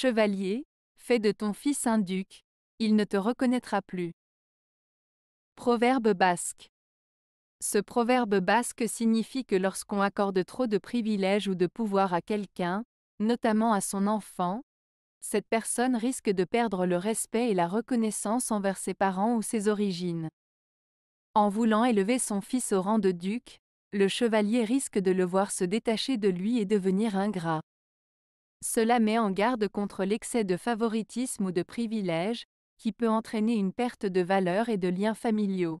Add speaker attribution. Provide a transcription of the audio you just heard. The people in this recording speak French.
Speaker 1: Chevalier, fais de ton fils un duc, il ne te reconnaîtra plus. Proverbe basque. Ce proverbe basque signifie que lorsqu'on accorde trop de privilèges ou de pouvoir à quelqu'un, notamment à son enfant, cette personne risque de perdre le respect et la reconnaissance envers ses parents ou ses origines. En voulant élever son fils au rang de duc, le chevalier risque de le voir se détacher de lui et devenir ingrat. Cela met en garde contre l'excès de favoritisme ou de privilège, qui peut entraîner une perte de valeur et de liens familiaux.